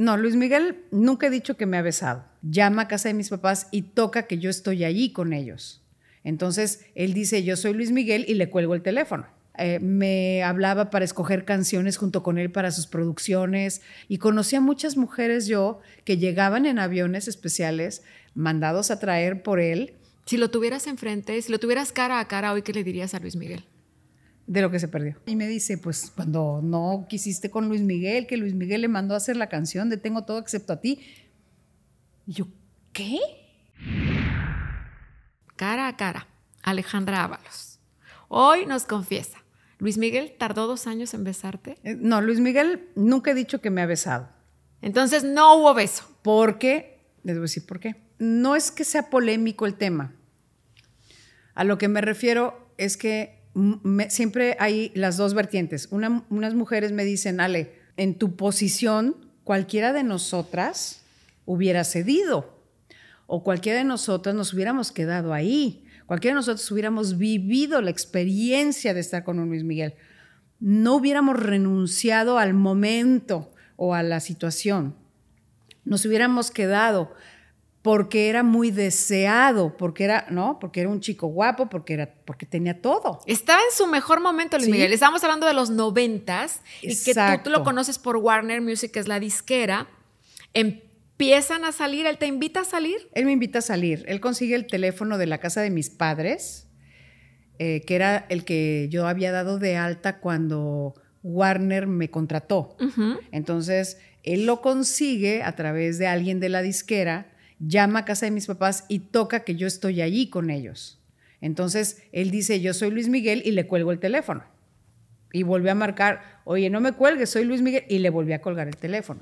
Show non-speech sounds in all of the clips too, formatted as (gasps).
No, Luis Miguel nunca he dicho que me ha besado. Llama a casa de mis papás y toca que yo estoy allí con ellos. Entonces él dice, yo soy Luis Miguel y le cuelgo el teléfono. Eh, me hablaba para escoger canciones junto con él para sus producciones y conocía a muchas mujeres yo que llegaban en aviones especiales mandados a traer por él. Si lo tuvieras enfrente, si lo tuvieras cara a cara hoy, ¿qué le dirías a Luis Miguel? de lo que se perdió. Y me dice, pues cuando no quisiste con Luis Miguel, que Luis Miguel le mandó a hacer la canción de Tengo todo excepto a ti. Y yo, ¿qué? Cara a cara, Alejandra Ábalos. Hoy nos confiesa, Luis Miguel tardó dos años en besarte. Eh, no, Luis Miguel nunca he dicho que me ha besado. Entonces no hubo beso. ¿Por qué? Les voy a decir por qué. No es que sea polémico el tema. A lo que me refiero es que siempre hay las dos vertientes. unas mujeres me dicen, Ale, en tu posición, cualquiera de nosotras hubiera cedido o cualquiera de nosotras nos hubiéramos quedado ahí, cualquiera de nosotros hubiéramos vivido la experiencia de estar con un Luis Miguel, no hubiéramos renunciado al momento o a la situación, nos hubiéramos quedado porque era muy deseado, porque era, ¿no? Porque era un chico guapo, porque era, porque tenía todo. Estaba en su mejor momento, Luis Miguel. Estábamos hablando de los noventas y que tú, lo conoces por Warner Music, que es la disquera. Empiezan a salir, él te invita a salir. Él me invita a salir. Él consigue el teléfono de la casa de mis padres, eh, que era el que yo había dado de alta cuando Warner me contrató. Entonces, él lo consigue a través de alguien de la disquera llama a casa de mis papás y toca que yo estoy allí con ellos. Entonces él dice, yo soy Luis Miguel y le cuelgo el teléfono. Y volví a marcar, oye, no me cuelgues, soy Luis Miguel. Y le volví a colgar el teléfono.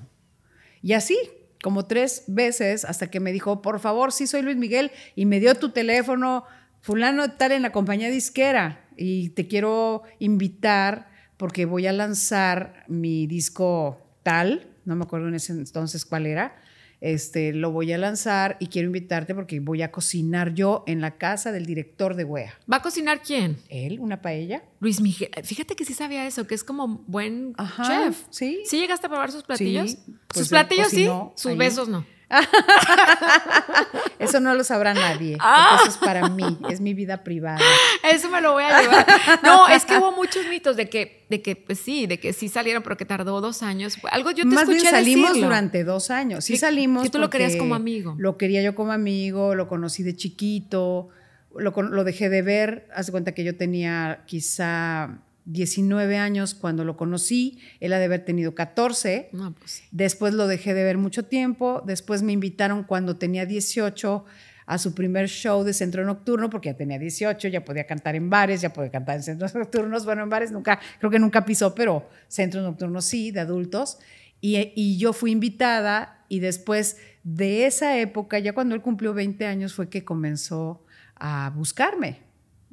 Y así, como tres veces, hasta que me dijo, por favor, sí soy Luis Miguel. Y me dio tu teléfono, fulano tal en la compañía disquera. Y te quiero invitar porque voy a lanzar mi disco tal, no me acuerdo en ese entonces cuál era, este, lo voy a lanzar y quiero invitarte porque voy a cocinar yo en la casa del director de Wea. ¿Va a cocinar quién? Él, una paella. Luis Miguel, fíjate que sí sabía eso, que es como buen chef. Sí. ¿Sí llegaste a probar sus platillos? sus platillos sí, sus pues, besos no. (laughs) Eso no lo sabrá nadie. Ah. Eso es para mí, es mi vida privada. (laughs) Eso me lo voy a llevar. No, es que hubo muchos mitos de que, de que pues sí, de que sí salieron, pero que tardó dos años. Algo yo te Más bien salimos durante dos años. Sí salimos. Que tú lo querías como amigo. Lo quería yo como amigo, lo conocí de chiquito, lo, lo dejé de ver. Haz cuenta que yo tenía quizá 19 años cuando lo conocí, él ha de haber tenido 14, pues después lo dejé de ver mucho tiempo, después me invitaron cuando tenía 18 a su primer show de centro nocturno, porque ya tenía 18, ya podía cantar en bares, ya podía cantar en centros (laughs) nocturnos, bueno, en bares nunca, creo que nunca pisó, pero centros nocturnos sí, de adultos, y, y yo fui invitada y después de esa época, ya cuando él cumplió 20 años, fue que comenzó a buscarme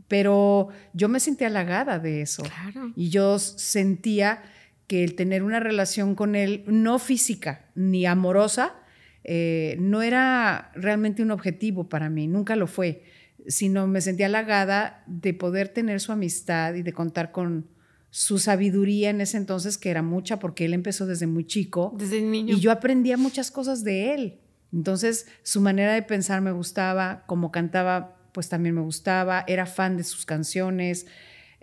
pero yo me sentía halagada de eso. Y yo sentía que el tener una relación con él, no física ni amorosa, eh, no era realmente un objetivo para mí, nunca lo fue, sino me sentía halagada de poder tener su amistad y de contar con su sabiduría en ese entonces, que era mucha, porque él empezó desde muy chico. Desde niño. Y yo aprendía muchas cosas de él. Entonces, su manera de pensar me gustaba, como cantaba pues también me gustaba, era fan de sus canciones,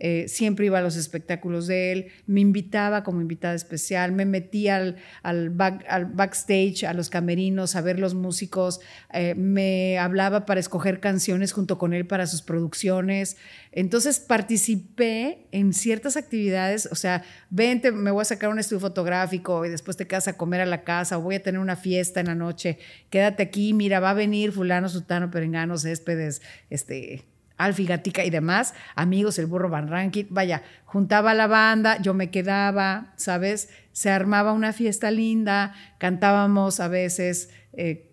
eh, siempre iba a los espectáculos de él, me invitaba como invitada especial, me metía al, backstage, a los camerinos, a ver los músicos, eh, me hablaba para escoger canciones junto con él para sus producciones. Entonces participé en ciertas actividades, o sea, vente, me voy a sacar un estudio fotográfico y después te quedas a comer a la casa o voy a tener una fiesta en la noche, quédate aquí, mira, va a venir fulano, sutano, perengano, céspedes, este, Alfie Gatica y demás, amigos, el burro Van Rankin, vaya, juntaba la banda, yo me quedaba, ¿sabes? Se armaba una fiesta linda, cantábamos a veces, eh,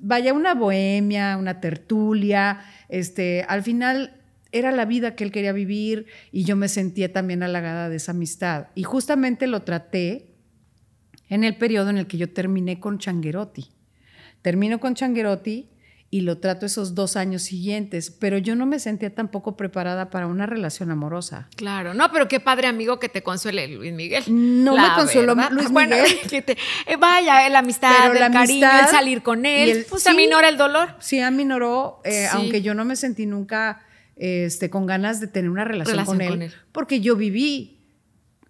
vaya, una bohemia, una tertulia, este, al final era la vida que él quería vivir y yo me sentía también halagada de esa amistad. Y justamente lo traté en el periodo en el que yo terminé con Changuerotti. Termino con Changuerotti y lo trato esos dos años siguientes, pero yo no me sentía tampoco preparada para una relación amorosa. Claro, no, pero qué padre amigo que te consuele Luis Miguel. No me consuelo Luis Bueno, (laughs) que eh, vaya, eh, la amistad, el la cariño, salir con él, el, pues aminora el dolor. Sí, aminoró, eh, aunque yo no me sentí nunca este, con ganas de tener una relación, con él, porque yo viví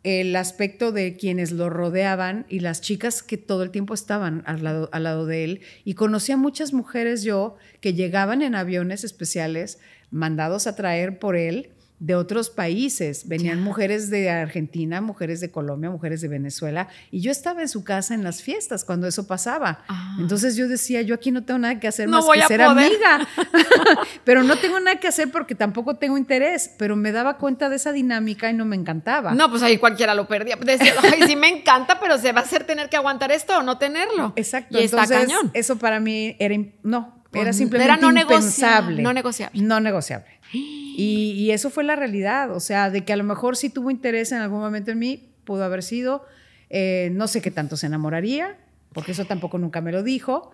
el aspecto de quienes lo rodeaban y las chicas que todo el tiempo estaban al lado, al lado de él. Y conocí a muchas mujeres yo que llegaban en aviones especiales mandados a traer por él de otros países. Venían mujeres de Argentina, mujeres de Colombia, mujeres de Venezuela. Y yo estaba en su casa en las fiestas cuando eso pasaba. Ah. Entonces yo decía, yo aquí no tengo nada que hacer más que ser amiga. (laughs) (laughs) pero no tengo nada que hacer porque tampoco tengo interés. Pero me daba cuenta de esa dinámica y no me encantaba. No, pues ahí cualquiera lo perdía. Decía, (laughs) ay, sí me encanta, pero se va a hacer tener que aguantar esto o no tenerlo. Exacto. Entonces, Eso para mí era, no, era pues, simplemente no Negociable, no negociable. No negociable. Y, eso fue la realidad, o sea, de que a lo mejor sí tuvo interés en algún momento en mí, pudo haber sido, eh, no sé qué tanto se enamoraría, porque eso tampoco nunca me lo dijo.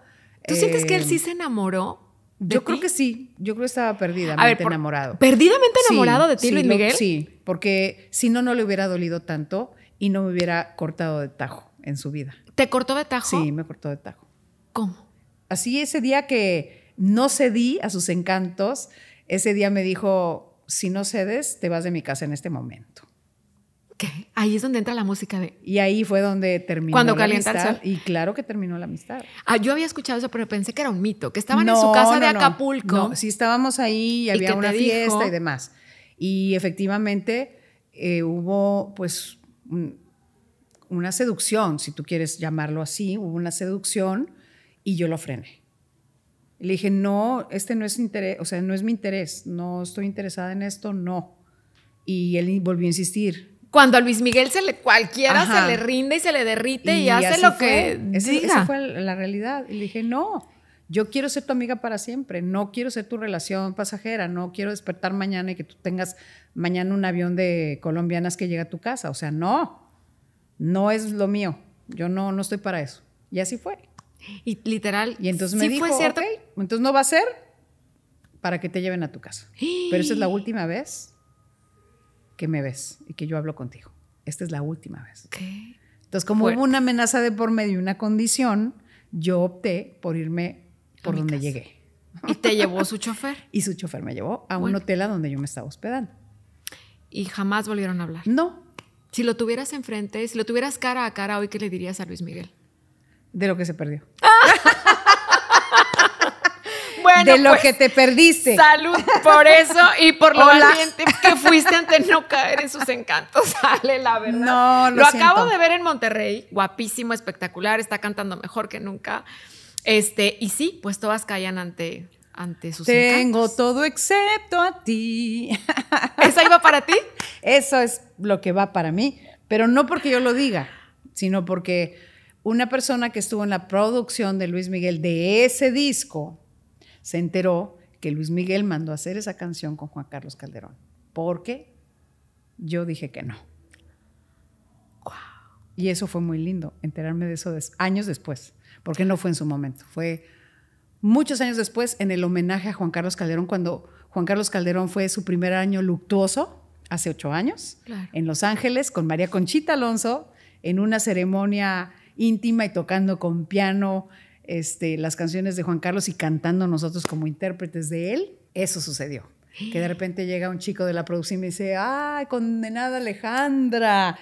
¿Tú sientes que él eh, sí se enamoró? Yo creo que sí, yo creo que estaba perdidamente enamorado. ¿Perdidamente enamorado de ti, Luis Miguel? sí, porque si no, no le hubiera dolido tanto y no me hubiera cortado de tajo en su vida. ¿Te cortó de tajo? Sí, me cortó de tajo. ¿Cómo? Así ese día que no cedí a sus encantos, ese día me dijo, si no cedes, te vas de mi casa en este momento. ¿Qué? Ahí es donde entra la música de... Y ahí fue donde terminó Cuando la amistad. Y claro que terminó la amistad. Ah, yo había escuchado eso, pero pensé que era un mito, que estaban en su casa de Acapulco. No, sí estábamos ahí y había una fiesta y demás. Y efectivamente eh, hubo pues una seducción, si tú quieres llamarlo así, hubo una seducción y yo lo frené le dije, no, este no es interés, o sea, no es mi interés, no estoy interesada en esto, no. Y él volvió a insistir. Cuando a Luis Miguel se le, cualquiera se le rinde y se le derrite y, hace lo que diga. Esa fue la realidad. le dije, no, yo quiero ser tu amiga para siempre, no quiero ser tu relación pasajera, no quiero despertar mañana y que tú tengas mañana un avión de colombianas que llega a tu casa. O sea, no, no es lo mío, yo no, no estoy para eso. Y así fue. Y literal. Y entonces me dijo, Okay, entonces no va a ser para que te lleven a tu casa. Pero esa es la (gasps) última vez que me ves y que yo hablo contigo. Esta es la última vez. Entonces, como hubo una amenaza de por medio y una condición, yo opté por irme por donde llegué. ¿Y te llevó su (laughs) chofer? y su chofer me llevó a un hotel a donde yo me estaba hospedando. ¿Y jamás volvieron a hablar? No. Si lo tuvieras enfrente, si lo tuvieras cara a cara hoy, ¿qué le dirías a Luis Miguel? De lo que se perdió. (laughs) de lo pues, que te perdiste. Salud por eso y por lo valiente que fuiste ante no caer en sus encantos. Sale (laughs) la verdad. lo, acabo de ver en Monterrey. Guapísimo, espectacular. Está cantando mejor que nunca. Este, y sí, pues todas caían ante ante sus Tengo todo excepto a ti. (laughs) ¿Eso iba para ti? Eso es lo que va para mí, pero no porque yo lo diga, sino porque una persona que estuvo en la producción de Luis Miguel de ese disco se enteró que Luis Miguel mandó a hacer esa canción con Juan Carlos Calderón. Porque yo dije que no. Y eso fue muy lindo, enterarme de eso años después, porque no fue en su momento, fue muchos años después en el homenaje a Juan Carlos Calderón, cuando Juan Carlos Calderón fue su primer año luctuoso, hace ocho años, en Los Ángeles, con María Conchita Alonso, en una ceremonia íntima y tocando con piano este, las canciones de Juan Carlos y cantando nosotros como intérpretes de él. Eso sucedió. Que de repente llega un chico de la producción y me dice, ¡ay, condenada Alejandra!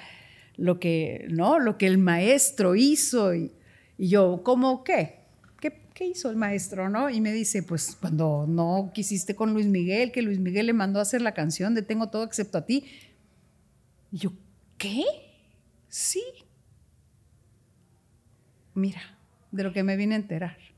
Lo que, ¿no? Lo que el maestro hizo. Y, yo, ¿cómo qué? qué? hizo el maestro, no? Y me dice, pues cuando no quisiste con Luis Miguel, que Luis Miguel le mandó a hacer la canción de Tengo todo excepto a ti. Y yo, ¿qué? Sí, mira, de lo que me vine a enterar.